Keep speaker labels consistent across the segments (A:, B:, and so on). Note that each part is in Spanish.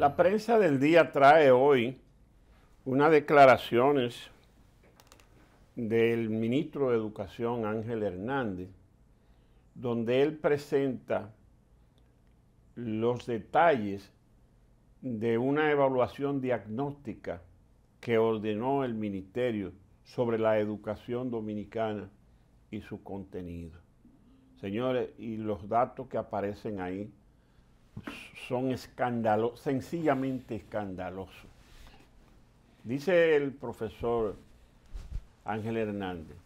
A: La prensa del día trae hoy unas declaraciones del ministro de Educación Ángel Hernández, donde él presenta los detalles de una evaluación diagnóstica que ordenó el ministerio sobre la educación dominicana y su contenido. Señores, y los datos que aparecen ahí son escandalosos, sencillamente escandalosos. Dice el profesor Ángel Hernández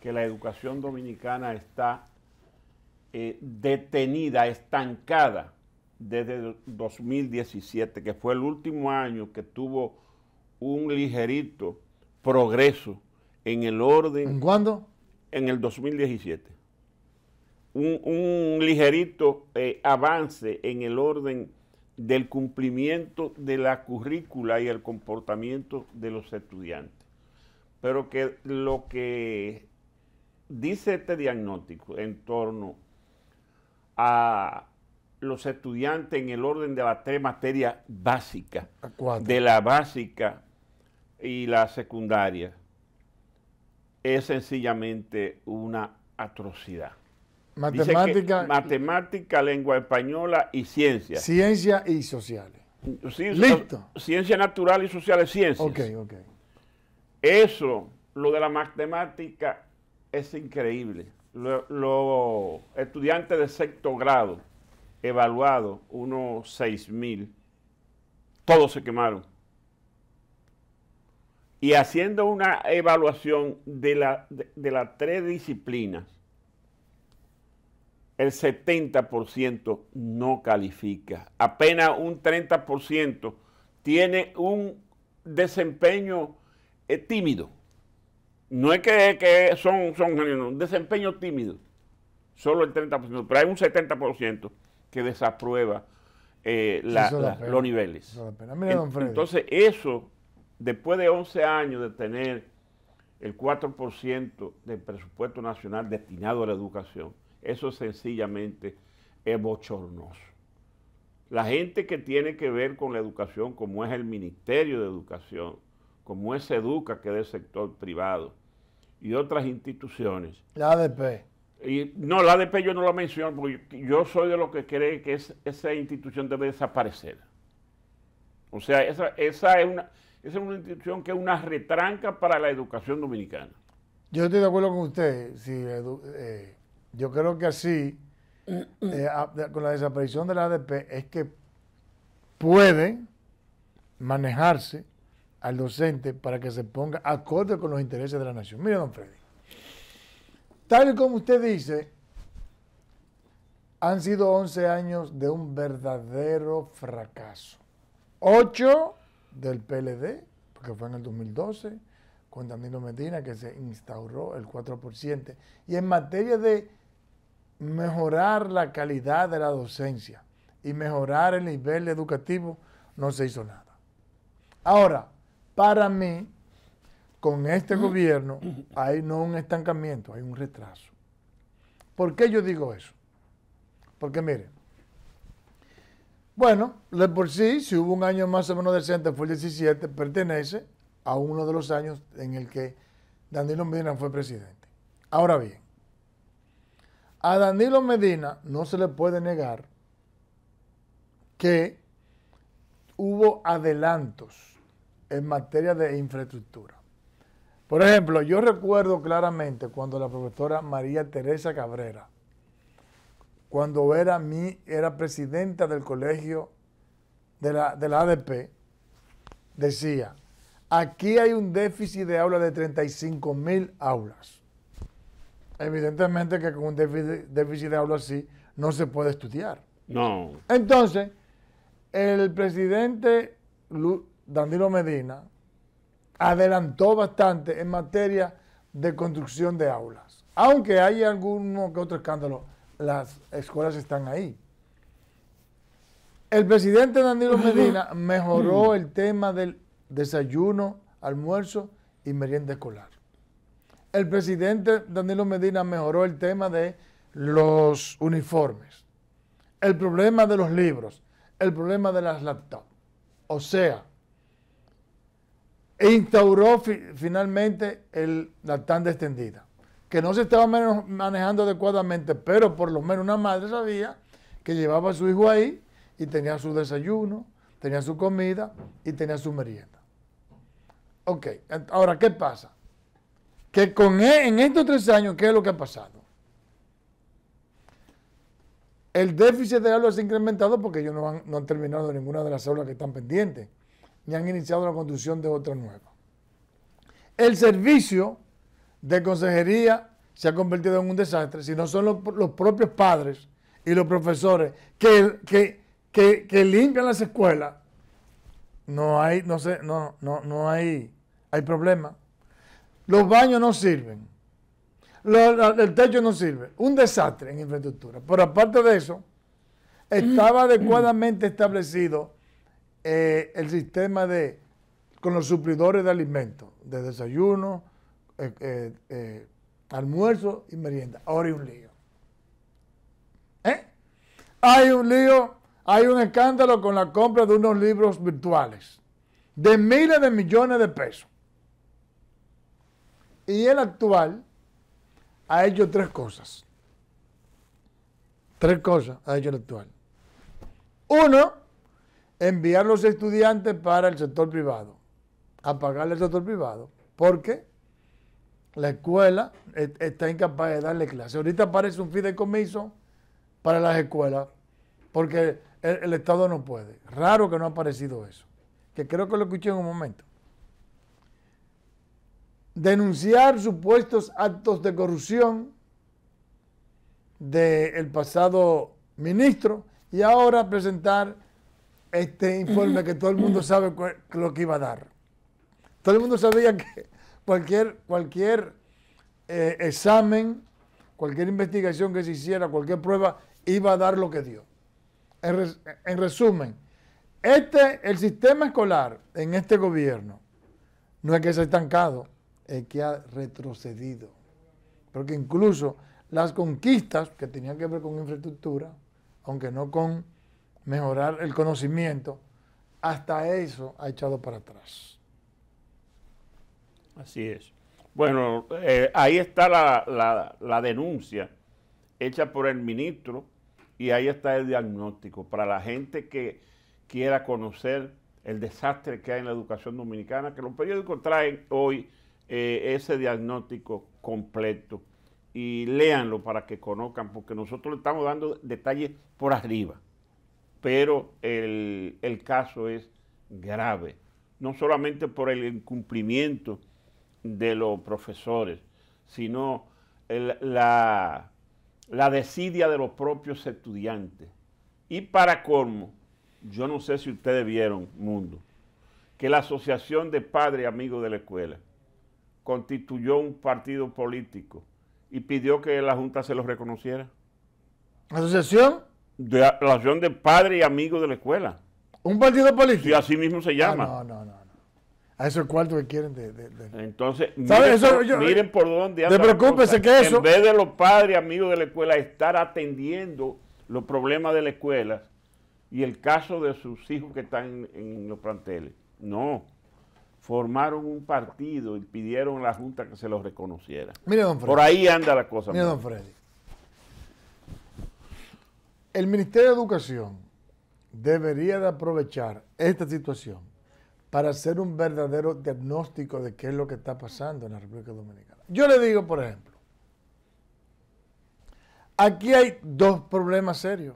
A: que la educación dominicana está eh, detenida, estancada desde 2017, que fue el último año que tuvo un ligerito progreso en el orden. ¿En cuándo? En el 2017 un, ligerito eh, avance en el orden del cumplimiento de la currícula y el comportamiento de los estudiantes. Pero que lo que dice este diagnóstico en torno a los estudiantes en el orden de las tres materias básicas, de la básica y la secundaria, es sencillamente una atrocidad.
B: Matemática.
A: Matemática, lengua española y ciencia.
B: Ciencia y sociales. Ciencia, Listo.
A: Ciencia natural y sociales, ciencias. Ok, ok. Eso, lo de la matemática, es increíble. Los estudiantes de sexto grado, evaluados, unos 6 mil, todos se quemaron. Y haciendo una evaluación de, la, de las tres disciplinas, el 70% no califica. Apenas un 30% tiene un desempeño eh, tímido. No es que, son, son un desempeño tímido, solo el 30%, pero hay un 70% que desaprueba eh, los niveles. Entonces eso, después de 11 años de tener el 4% del presupuesto nacional destinado a la educación, eso sencillamente es bochornoso. La gente que tiene que ver con la educación, como es el Ministerio de Educación, como es Educa, que es del sector privado, y otras instituciones.
B: La ADP.
A: Y, no, la ADP yo no la menciono porque yo soy de los que cree que esa institución debe desaparecer. O sea, esa, es una, es una institución que es una retranca para la educación dominicana.
B: Yo estoy de acuerdo con usted. Si, eh, yo creo que así, eh, con la desaparición de la ADP, es que puede manejarse al docente para que se ponga acorde con los intereses de la nación. Mire, don Freddy, tal y como usted dice, han sido 11 años de un verdadero fracaso. 8 del PLD, porque fue en el 2012, con Danilo Medina, que se instauró el 4%. Y en materia de mejorar la calidad de la docencia y mejorar el nivel educativo, no se hizo nada. Ahora, para mí, con este gobierno hay no un estancamiento, hay un retraso. ¿Por qué yo digo eso? Porque miren, bueno, de por sí, si hubo un año más o menos decente, fue el 17, pertenece a uno de los años en el que Danilo Medina fue presidente. Ahora bien, a Danilo Medina no se le puede negar que hubo adelantos en materia de infraestructura. Por ejemplo, yo recuerdo claramente cuando la profesora María Teresa Cabrera, cuando era, mi, era presidenta del colegio de la, de la ADP, decía, aquí hay un déficit de aulas de 35 mil aulas. Evidentemente que con un déficit, de aulas así no se puede estudiar. No. Entonces, el presidente Danilo Medina adelantó bastante en materia de construcción de aulas. Aunque hay algún que otro escándalo, las escuelas están ahí. El presidente Danilo Medina mejoró mm. el tema del desayuno, almuerzo y merienda escolar el presidente Danilo Medina mejoró el tema de los uniformes, el problema de los libros, el problema de las laptops. O sea, instauró finalmente el, la tanda extendida, que no se estaba manejando adecuadamente, pero por lo menos una madre sabía que llevaba a su hijo ahí y tenía su desayuno, tenía su comida y tenía su merienda. Ok, ahora, ¿qué pasa? que con en estos tres años, ¿qué es lo que ha pasado? El déficit de aulas se ha incrementado porque ellos no han, no han terminado ninguna de las aulas que están pendientes, ni han iniciado la construcción de otra nueva. El servicio de consejería se ha convertido en un desastre, si no son los, propios padres y los profesores que, limpian las escuelas, no hay, no sé, no, no, no hay, hay problema. Los baños no sirven. el techo no sirve. Un desastre en infraestructura. Pero aparte de eso, estaba mm. adecuadamente establecido eh, el sistema de con los suplidores de alimentos, de desayuno, eh, eh, almuerzo y merienda. Ahora hay un lío. Hay un lío, hay un escándalo con la compra de unos libros virtuales de miles de millones de pesos y el actual ha hecho tres cosas. Tres cosas ha hecho el actual. Uno, enviar los estudiantes para el sector privado, a pagarle el sector privado, porque la escuela e-, está incapaz de darle clase. Ahorita aparece un fideicomiso para las escuelas, porque el, el Estado no puede. Raro que no ha aparecido eso, que creo que lo escuché en un momento denunciar supuestos actos de corrupción del pasado ministro y ahora presentar este informe que todo el mundo sabe lo que iba a dar. Todo el mundo sabía que cualquier, cualquier eh, examen, cualquier investigación que se hiciera, cualquier prueba, iba a dar lo que dio. En, resumen, este, el sistema escolar en este gobierno no es que se estancado, es eh, que ha retrocedido. Porque incluso las conquistas que tenían que ver con infraestructura, aunque no con mejorar el conocimiento, hasta eso ha echado para atrás.
A: Así es. Bueno, eh, ahí está la, la denuncia hecha por el ministro y ahí está el diagnóstico para la gente que quiera conocer el desastre que hay en la educación dominicana, que los periódicos traen hoy eh, ese diagnóstico completo y léanlo para que conozcan, porque nosotros le estamos dando detalles por arriba, pero el, caso es grave, no solamente por el incumplimiento de los profesores, sino la, desidia de los propios estudiantes. Y para colmo, yo no sé si ustedes vieron, mundo, que la Asociación de Padres Amigos de la Escuela, constituyó un partido político y pidió que la Junta se los reconociera. ¿Asociación? De la Asociación de Padres y Amigos de la Escuela. ¿Un partido político? Y así mismo se llama. No, no, no, no.
B: A eso es cuarto que quieren de...
A: Entonces, miren, miren, por dónde anda que eso... En vez de los padres y amigos de la escuela estar atendiendo los problemas de la escuela y el caso de sus hijos que están en, en los planteles. No, formaron un partido y pidieron a la Junta que se los reconociera. Mire, don Freddy. Por ahí anda la cosa. Mire, don Freddy.
B: El Ministerio de Educación debería de aprovechar esta situación para hacer un verdadero diagnóstico de qué es lo que está pasando en la República Dominicana. Yo le digo, por ejemplo, aquí hay dos problemas serios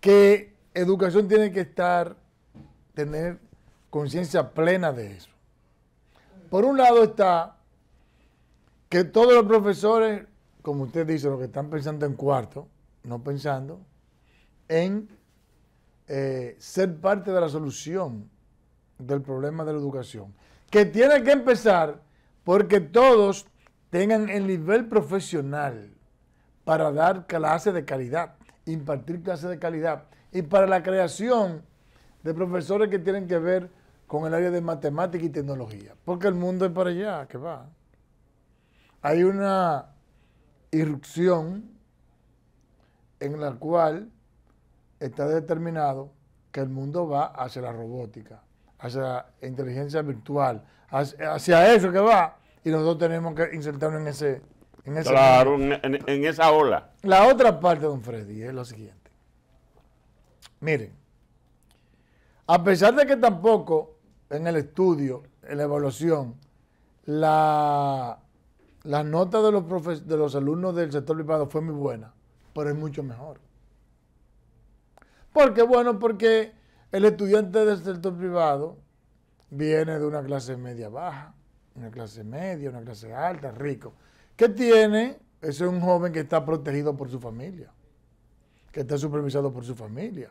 B: que educación tiene que estar, tener conciencia plena de eso. Por un lado está que todos los profesores, como usted dice, los que están pensando en cuarto, no pensando, en eh, ser parte de la solución del problema de la educación, que tiene que empezar porque todos tengan el nivel profesional para dar clases de calidad, impartir clases de calidad y para la creación de profesores que tienen que ver con el área de matemática y tecnología, porque el mundo es para allá que va. Hay una irrupción en la cual está determinado que el mundo va hacia la robótica, hacia la inteligencia virtual, hacia, eso que va, y nosotros tenemos que insertarnos en ese...
A: En esa ola.
B: La otra parte, don Freddy,
A: es lo siguiente.
B: Miren, a pesar de que tampoco en el estudio, en la evaluación, la, la nota de los, de los alumnos del sector privado fue muy buena, pero es mucho mejor. ¿Por qué? bueno, porque el estudiante del sector privado viene de una clase media baja, una clase media, una clase alta, rico. ¿Qué tiene? Ese es un joven que está protegido por su familia, que está supervisado por su familia.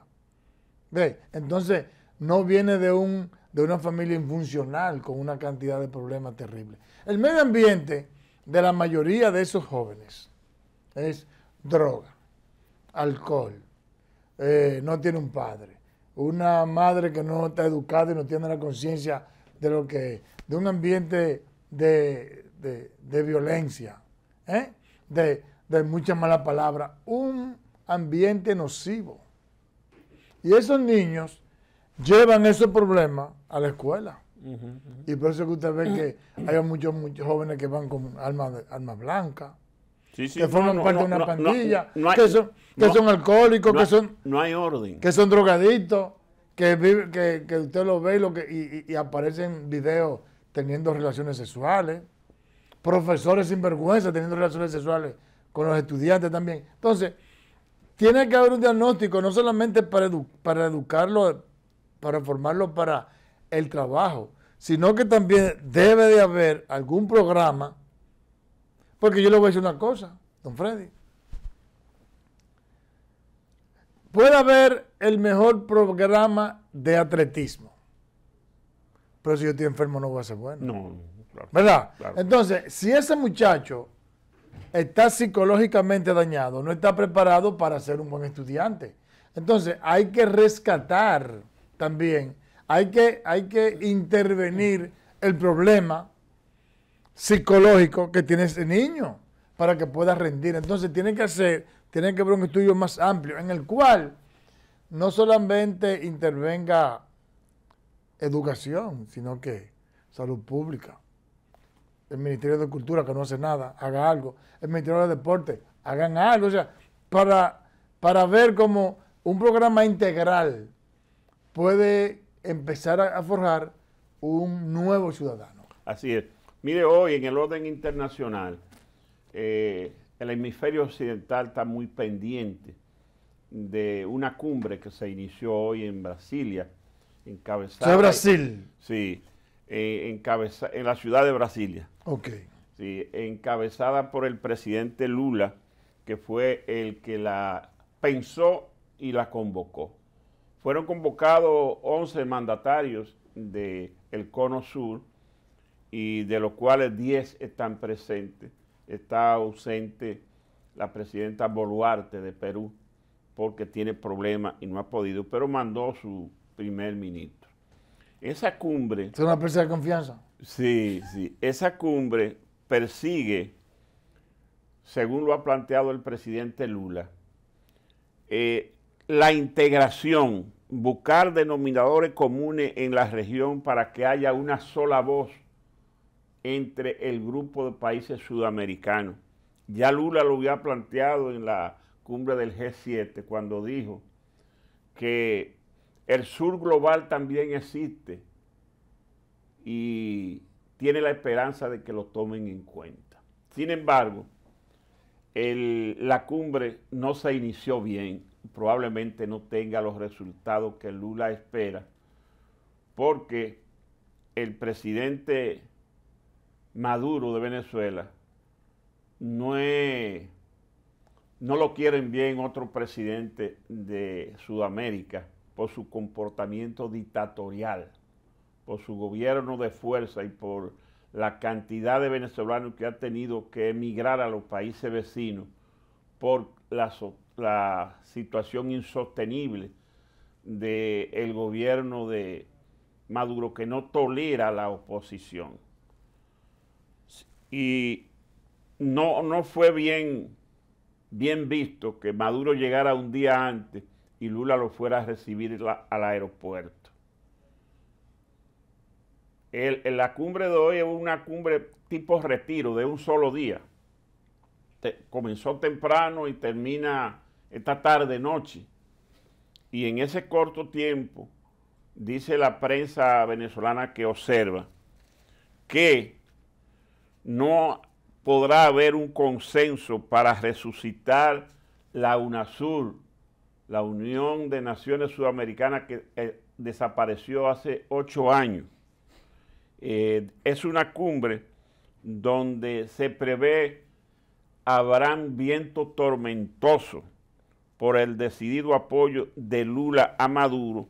B: ¿Ve? Entonces, no viene de un de una familia infuncional con una cantidad de problemas terribles. El medio ambiente de la mayoría de esos jóvenes es droga, alcohol, eh, no tiene un padre, una madre que no está educada y no tiene la conciencia de lo que es, de un ambiente de, violencia, de, de ¿eh? muchas malas palabras, un ambiente nocivo. Y esos niños llevan ese problema a la escuela. Y por eso que usted ve que hay muchos, muchos jóvenes que van con armas, blancas,
A: que forman parte de una pandilla, que, son, alcohólicos, que son... No hay orden. Que son
B: drogadictos, que, que, usted lo ve y, lo que, y, aparecen videos teniendo relaciones sexuales, profesores sin vergüenza teniendo relaciones sexuales con los estudiantes también. Entonces, tiene que haber un diagnóstico, no solamente para, educarlos para educarlo para formarlo para el trabajo, sino que también debe de haber algún programa, porque yo le voy a decir una cosa, don Freddy. Puede haber el mejor programa de atletismo, pero si yo estoy enfermo no voy a ser bueno. No, claro, ¿Verdad? Entonces, si ese muchacho está psicológicamente dañado, no está preparado para ser un buen estudiante. Entonces, hay que rescatar también. Hay que, hay que intervenir el problema psicológico que tiene ese niño para que pueda rendir. Entonces tiene que hacer, tiene que haber un estudio más amplio en el cual no solamente intervenga educación, sino que salud pública. El Ministerio de Cultura, que no hace nada, haga algo. El Ministerio de Deporte, hagan algo. O sea, para, para ver como un programa integral puede empezar a forjar un nuevo ciudadano.
A: Así es. Mire, hoy en el orden internacional, eh, el hemisferio occidental está muy pendiente de una cumbre que se inició hoy en Brasilia, encabezada. Brasil? Sí, eh, en la ciudad de Brasilia. Ok. Sí, encabezada por el presidente Lula, que fue el que la pensó y la convocó. Fueron convocados 11 mandatarios del Cono Sur y de los cuales 10 están presentes. Está ausente la presidenta Boluarte de Perú porque tiene problemas y no ha podido, pero mandó su primer ministro. Esa cumbre... Es una pérdida de confianza. Sí, sí. Esa cumbre persigue, según lo ha planteado el presidente Lula, eh, la integración, buscar denominadores comunes en la región para que haya una sola voz entre el grupo de países sudamericanos. Ya Lula lo había planteado en la cumbre del G7 cuando dijo que el sur global también existe y tiene la esperanza de que lo tomen en cuenta. Sin embargo, la cumbre no se inició bien probablemente no tenga los resultados que Lula espera, porque el presidente Maduro de Venezuela no, no lo quieren bien otro presidente de Sudamérica por su comportamiento dictatorial, por su gobierno de fuerza y por la cantidad de venezolanos que ha tenido que emigrar a los países vecinos por las la situación insostenible del el gobierno de Maduro que no tolera la oposición. Y no, no fue bien, bien visto que Maduro llegara un día antes y Lula lo fuera a recibir al aeropuerto. El, la cumbre de hoy es una cumbre tipo retiro de un solo día. comenzó temprano y termina esta tarde, noche, y en ese corto tiempo, dice la prensa venezolana que observa, que no podrá haber un consenso para resucitar la UNASUR, la Unión de Naciones Sudamericanas que eh, desapareció hace ocho años. Eh, es una cumbre donde se prevé habrán viento tormentoso por el decidido apoyo de Lula a Maduro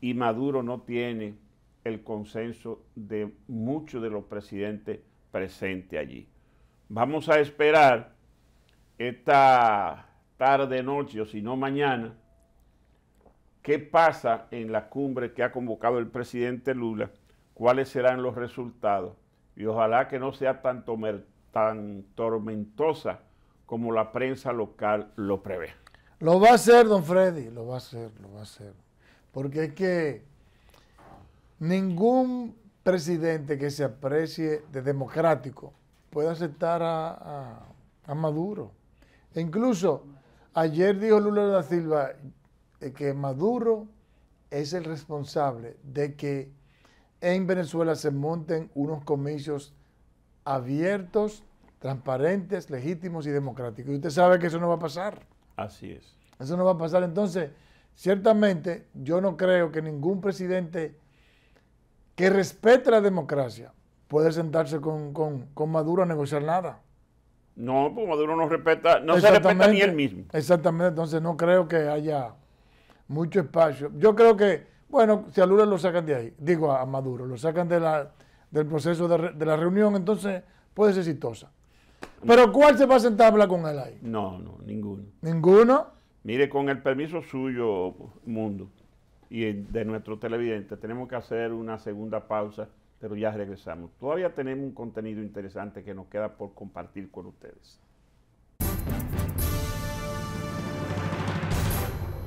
A: y Maduro no tiene el consenso de muchos de los presidentes presentes allí. Vamos a esperar esta tarde, noche o si no mañana, qué pasa en la cumbre que ha convocado el presidente Lula, cuáles serán los resultados y ojalá que no sea tan, tan tormentosa como la prensa local lo prevé.
B: Lo va a hacer, don Freddy, lo va a hacer, lo va a hacer. Porque es que ningún presidente que se aprecie de democrático puede aceptar a, Maduro. E incluso ayer dijo Lula da Silva eh, que Maduro es el responsable de que en Venezuela se monten unos comicios abiertos, transparentes, legítimos y democráticos. Y usted sabe que eso no va a pasar. Así es. Eso no va a pasar. Entonces, ciertamente, yo no creo que ningún presidente que respete la democracia puede sentarse con, Maduro a negociar nada.
A: No, pues Maduro no respeta, no se respeta ni él mismo.
B: Exactamente, entonces no creo que haya mucho espacio. Yo creo que, bueno, si a Lula lo sacan de ahí, digo a, Maduro, lo sacan del proceso de la reunión, entonces puede ser exitosa. ¿Pero cuál se va sentar a hablar con él ahí?
A: No, no, ninguno.
B: ¿Ninguno?
A: Mire, con el permiso suyo, Mundo, y de nuestro televidente, tenemos que hacer una segunda pausa, pero ya regresamos. Todavía tenemos un contenido interesante que nos queda por compartir con ustedes.